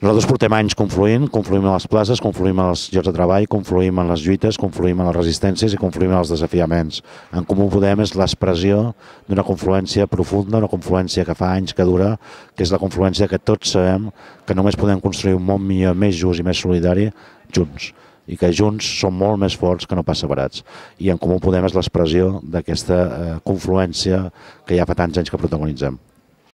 Nosaltres portem anys confluint, confluïm a les places, confluïm als llocs de treball, confluïm en les lluites, confluïm en les resistències i confluïm en els desafiaments. En Comú Podem és l'expressió d'una confluència profunda, una confluència que fa anys que dura, que és la confluència que tots sabem que només podem construir un món millor, més just i més solidari junts i que junts som molt més forts que no pas separats. I en Comú Podem és l'expressió d'aquesta eh, confluència que ja fa tants anys que protagonitzem.